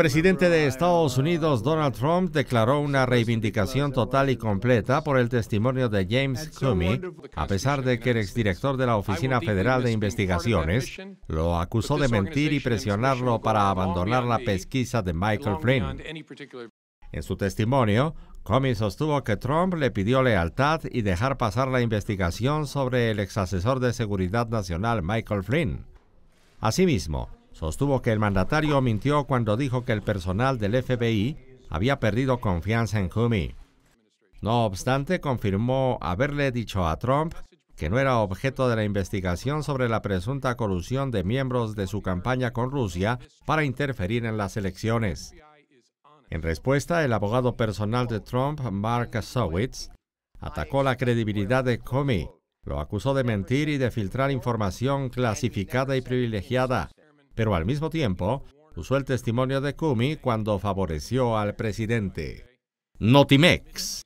El presidente de Estados Unidos, Donald Trump, declaró una reivindicación total y completa por el testimonio de James Comey, a pesar de que el exdirector de la Oficina Federal de Investigaciones lo acusó de mentir y presionarlo para abandonar la pesquisa de Michael Flynn. En su testimonio, Comey sostuvo que Trump le pidió lealtad y dejar pasar la investigación sobre el exasesor de seguridad nacional Michael Flynn. Asimismo, sostuvo que el mandatario mintió cuando dijo que el personal del FBI había perdido confianza en Comey. No obstante, confirmó haberle dicho a Trump que no era objeto de la investigación sobre la presunta corrupción de miembros de su campaña con Rusia para interferir en las elecciones. En respuesta, el abogado personal de Trump, Mark Sowitz, atacó la credibilidad de Comey, lo acusó de mentir y de filtrar información clasificada y privilegiada, pero al mismo tiempo usó el testimonio de Kumi cuando favoreció al presidente. Notimex.